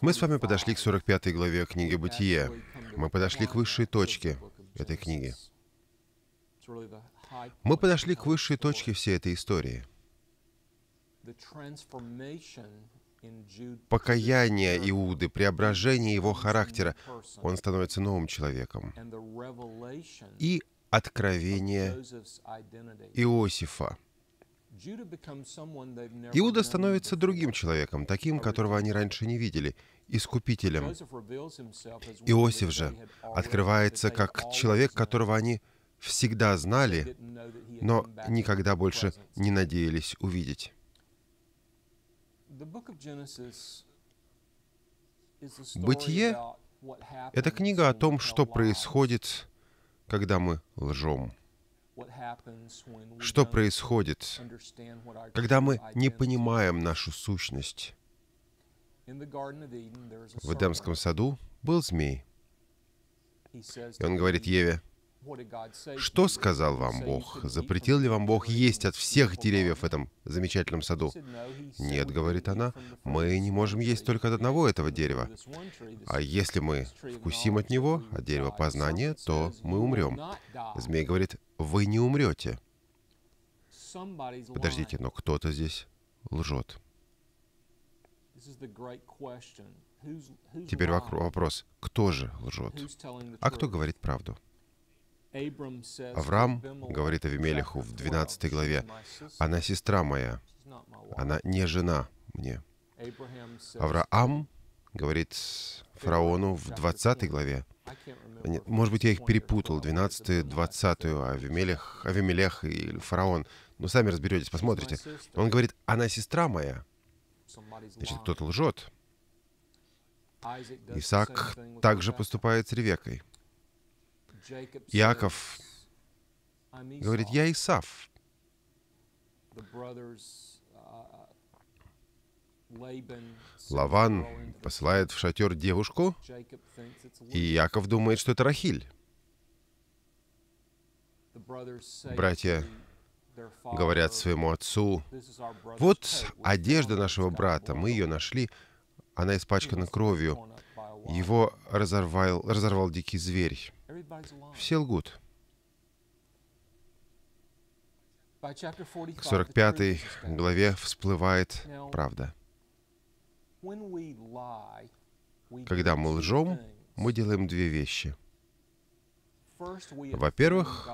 Мы с вами подошли к 45 главе книги «Бытие». Мы подошли к высшей точке этой книги. Мы подошли к высшей точке всей этой истории. Покаяние Иуды, преображение его характера, он становится новым человеком. И откровение Иосифа — Иуда становится другим человеком, таким, которого они раньше не видели, искупителем. Иосиф же открывается как человек, которого они всегда знали, но никогда больше не надеялись увидеть. Бытие — это книга о том, что происходит, когда мы лжем. Что происходит, когда мы не понимаем нашу сущность? В Эдемском саду был змей. И он говорит Еве, что сказал вам Бог? Запретил ли вам Бог есть от всех деревьев в этом замечательном саду? Нет, говорит она, мы не можем есть только от одного этого дерева. А если мы вкусим от него, от дерева познания, то мы умрем. Змей говорит, вы не умрете. Подождите, но кто-то здесь лжет. Теперь вопрос, кто же лжет? А кто говорит правду? Авраам говорит Авимелеху в 12 главе, «Она сестра моя, она не жена мне». Авраам говорит фараону в 20 главе, может быть, я их перепутал, 12 20 Авимелех, Авимелех и фараон. Но ну, сами разберетесь, посмотрите. Он говорит, она сестра моя. Значит, кто-то лжет. Исаак также поступает с Ревекой. Иаков говорит, я Исав. Лаван посылает в шатер девушку, и Яков думает, что это Рахиль. Братья говорят своему отцу, «Вот одежда нашего брата, мы ее нашли, она испачкана кровью, его разорвал, разорвал дикий зверь». Все лгут. К 45 главе всплывает правда. Когда мы лжем, мы делаем две вещи. Во-первых,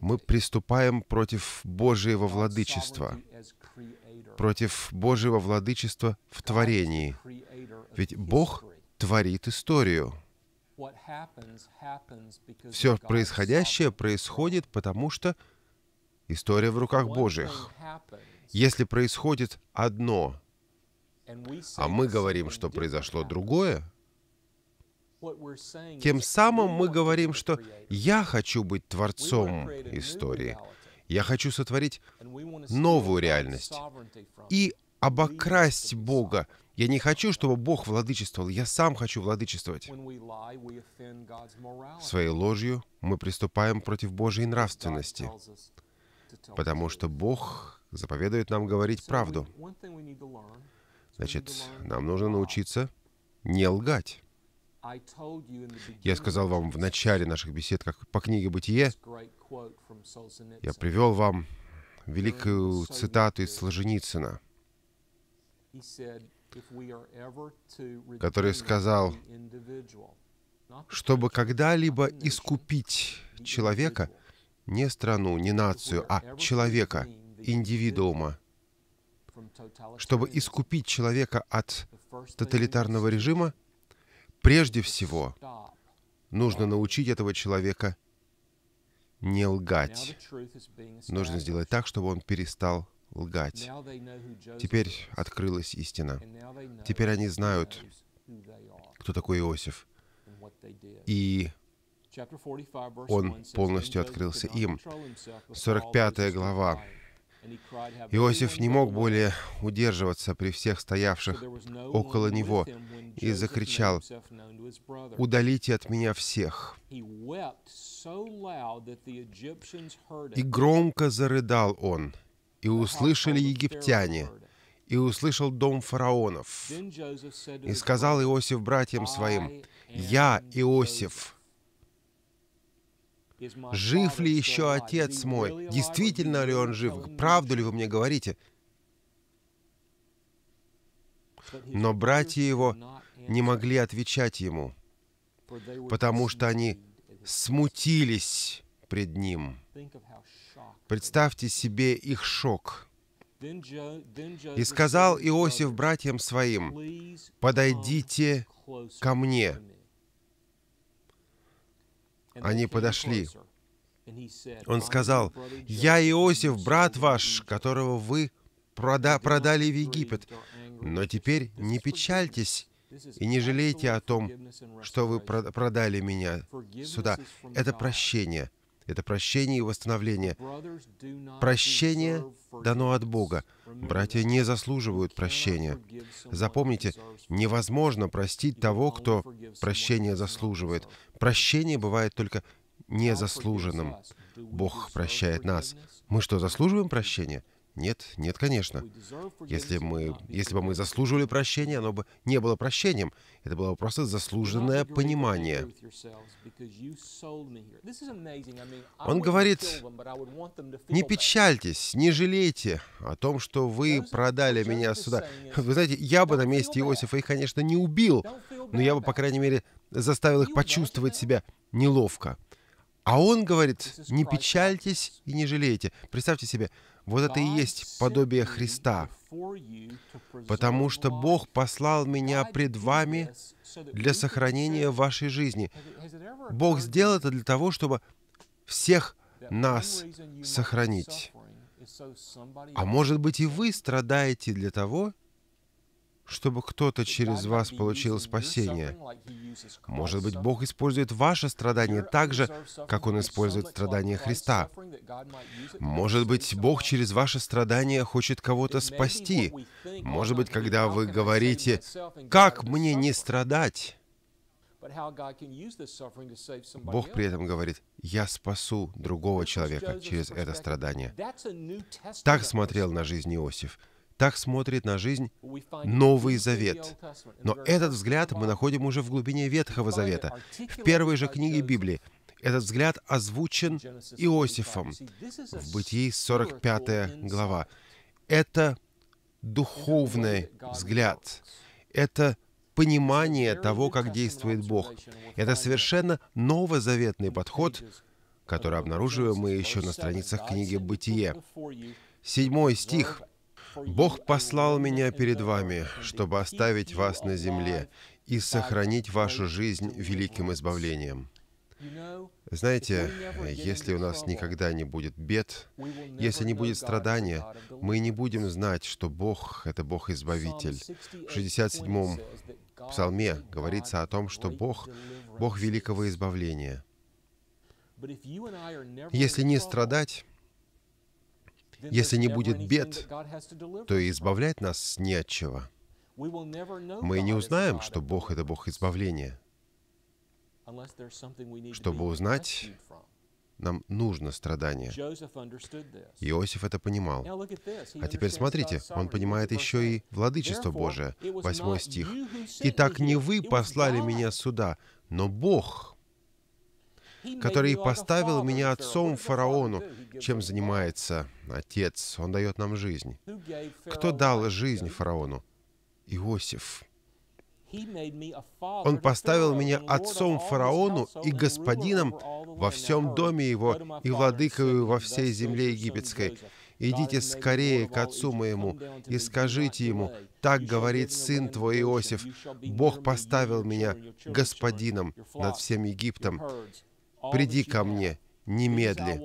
мы приступаем против Божьего владычества, против Божьего владычества в творении. Ведь Бог творит историю. Все происходящее происходит, потому что история в руках Божьих. Если происходит одно, а мы говорим, что произошло другое, тем самым мы говорим, что я хочу быть творцом истории. Я хочу сотворить новую реальность и обокрасть Бога. Я не хочу, чтобы Бог владычествовал. Я сам хочу владычествовать. Своей ложью мы приступаем против Божьей нравственности, потому что Бог заповедует нам говорить правду. Значит, нам нужно научиться не лгать. Я сказал вам в начале наших бесед, как по книге «Бытие», я привел вам великую цитату из Солженицына, который сказал, чтобы когда-либо искупить человека, не страну, не нацию, а человека, индивидуума, чтобы искупить человека от тоталитарного режима, прежде всего нужно научить этого человека не лгать. Нужно сделать так, чтобы он перестал лгать. Теперь открылась истина. Теперь они знают, кто такой Иосиф. И он полностью открылся им. 45 глава Иосиф не мог более удерживаться при всех стоявших около него и закричал, «Удалите от меня всех!» И громко зарыдал он, и услышали египтяне, и услышал дом фараонов. И сказал Иосиф братьям своим, «Я, Иосиф, жив ли еще отец мой? Действительно ли он жив? Правду ли вы мне говорите? Но братья его не могли отвечать ему, потому что они смутились пред ним. Представьте себе их шок. «И сказал Иосиф братьям своим, «Подойдите ко мне». Они подошли. Он сказал, «Я Иосиф, брат ваш, которого вы прода продали в Египет, но теперь не печальтесь и не жалейте о том, что вы продали меня сюда. Это прощение. Это прощение и восстановление. Прощение дано от Бога. Братья не заслуживают прощения. Запомните, невозможно простить того, кто прощение заслуживает. Прощение бывает только незаслуженным. Бог прощает нас. Мы что, заслуживаем прощения? Нет, нет, конечно. Если, мы, если бы мы заслуживали прощения, оно бы не было прощением. Это было бы просто заслуженное понимание. Он говорит, не печальтесь, не жалейте о том, что вы продали меня сюда. Вы знаете, я бы на месте Иосифа их, конечно, не убил, но я бы, по крайней мере, заставил их почувствовать себя неловко. А он говорит, не печальтесь и не жалейте. Представьте себе, вот это и есть подобие Христа, потому что Бог послал меня пред вами для сохранения вашей жизни. Бог сделал это для того, чтобы всех нас сохранить. А может быть и вы страдаете для того, чтобы кто-то через вас получил спасение. Может быть, Бог использует ваше страдание так же, как Он использует страдание Христа. Может быть, Бог через ваше страдание хочет кого-то спасти. Может быть, когда вы говорите, «Как мне не страдать?» Бог при этом говорит, «Я спасу другого человека через это страдание». Так смотрел на жизнь Иосиф — так смотрит на жизнь Новый Завет. Но этот взгляд мы находим уже в глубине Ветхого Завета, в первой же книге Библии. Этот взгляд озвучен Иосифом в Бытии 45 глава. Это духовный взгляд. Это понимание того, как действует Бог. Это совершенно новозаветный подход, который обнаруживаем мы еще на страницах книги «Бытие». Седьмой стих. Бог послал меня перед вами, чтобы оставить вас на земле и сохранить вашу жизнь великим избавлением. Знаете, если у нас никогда не будет бед, если не будет страдания, мы не будем знать, что Бог — это Бог-избавитель. В 67-м псалме говорится о том, что Бог — Бог великого избавления. Если не страдать, если не будет бед, то и избавлять нас не от чего. Мы не узнаем, что Бог — это Бог избавления. Чтобы узнать, нам нужно страдание. Иосиф это понимал. А теперь смотрите, он понимает еще и владычество Божие. Восьмой стих. «Итак, не вы послали меня сюда, но Бог который поставил меня отцом фараону. Чем занимается отец? Он дает нам жизнь. Кто дал жизнь фараону? Иосиф. Он поставил меня отцом фараону и господином во всем доме его и владыкою во всей земле египетской. Идите скорее к отцу моему и скажите ему, так говорит сын твой Иосиф, Бог поставил меня господином над всем Египтом, приди ко мне немедли,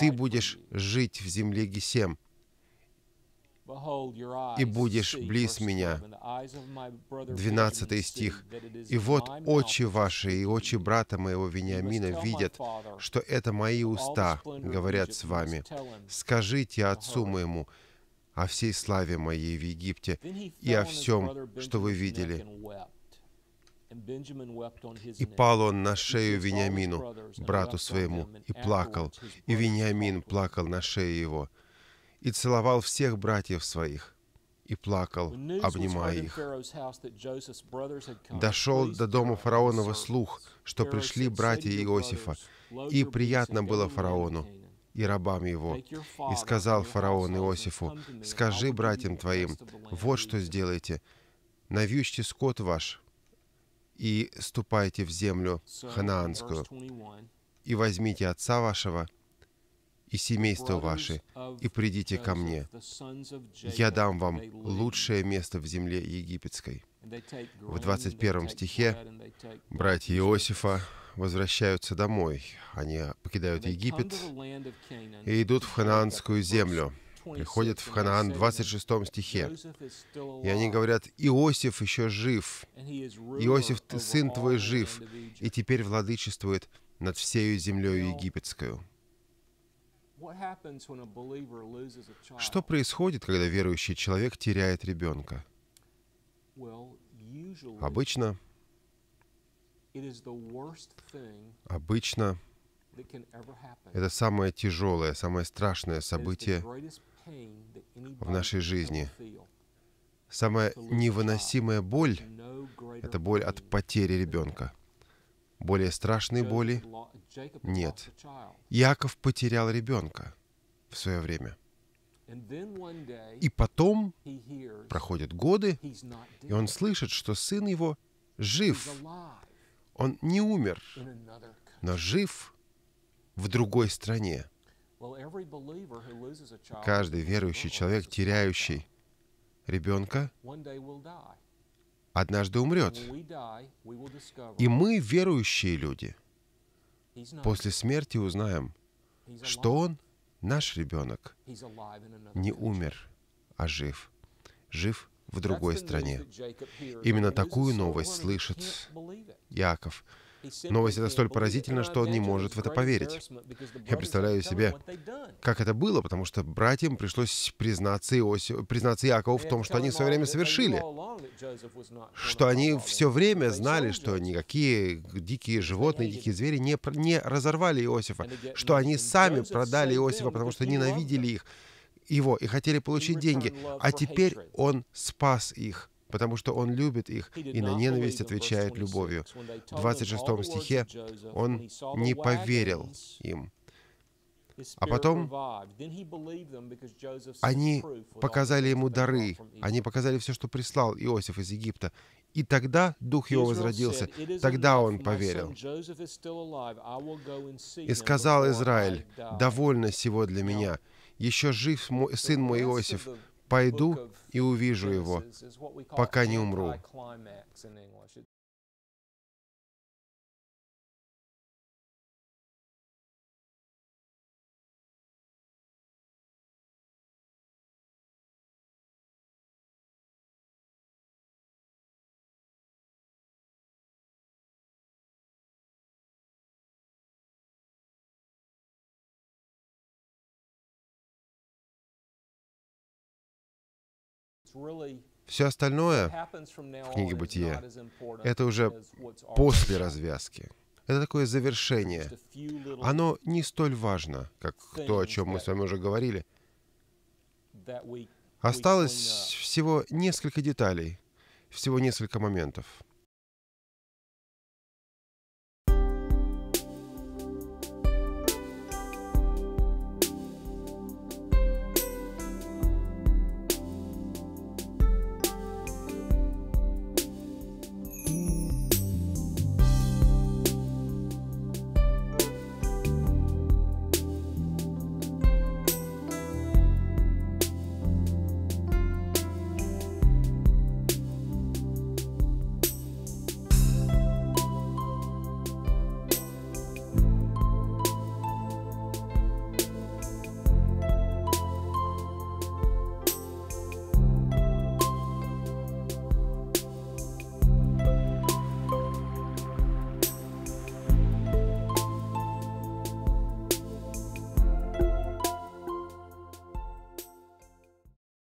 ты будешь жить в земле Гесем, и будешь близ меня. 12 стих. «И вот очи ваши и очи брата моего Вениамина видят, что это мои уста, говорят с вами. Скажите отцу моему о всей славе моей в Египте и о всем, что вы видели». И пал он на шею Вениамину, брату своему, и плакал. И Вениамин плакал на шее его, и целовал всех братьев своих, и плакал, обнимая их. Дошел до дома фараонова слух, что пришли братья Иосифа, и приятно было фараону и рабам его. И сказал фараон Иосифу, «Скажи братьям твоим, вот что сделайте, навьючьте скот ваш, и ступайте в землю ханаанскую, и возьмите отца вашего и семейство ваше, и придите ко мне. Я дам вам лучшее место в земле египетской». В 21 стихе братья Иосифа возвращаются домой. Они покидают Египет и идут в ханаанскую землю приходит в Ханаан в 26 стихе. И они говорят, «Иосиф еще жив, Иосиф, ты, сын твой, жив, и теперь владычествует над всею землей египетскую». Что происходит, когда верующий человек теряет ребенка? Обычно, обычно это самое тяжелое, самое страшное событие, в нашей жизни. Самая невыносимая боль — это боль от потери ребенка. Более страшной боли нет. Яков потерял ребенка в свое время. И потом проходят годы, и он слышит, что сын его жив. Он не умер, но жив в другой стране. Каждый верующий человек, теряющий ребенка, однажды умрет. И мы, верующие люди, после смерти узнаем, что он, наш ребенок, не умер, а жив. Жив в другой стране. Именно такую новость слышит Яков. Новость эта столь поразительна, что он не может в это поверить. Я представляю себе, как это было, потому что братьям пришлось признаться, Иосиф, признаться Якову в том, что они в свое время совершили, что они все время знали, что никакие дикие животные, дикие звери не, не разорвали Иосифа, что они сами продали Иосифа, потому что ненавидели их, его и хотели получить деньги, а теперь он спас их — потому что Он любит их и на ненависть отвечает любовью. В 26 стихе Он не поверил им. А потом они показали ему дары, они показали все, что прислал Иосиф из Египта. И тогда дух его возродился, тогда он поверил. И сказал Израиль, «Довольно всего для меня, еще жив мой, сын мой Иосиф, пойду и увижу его, пока не умру. Все остальное в книге «Бытие» — это уже после развязки. Это такое завершение. Оно не столь важно, как то, о чем мы с вами уже говорили. Осталось всего несколько деталей, всего несколько моментов.